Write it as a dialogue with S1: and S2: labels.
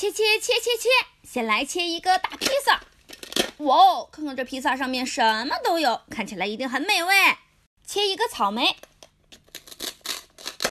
S1: 切切切切切！先来切一个大披萨，哇哦！看看这披萨上面什么都有，看起来一定很美味。切一个草莓。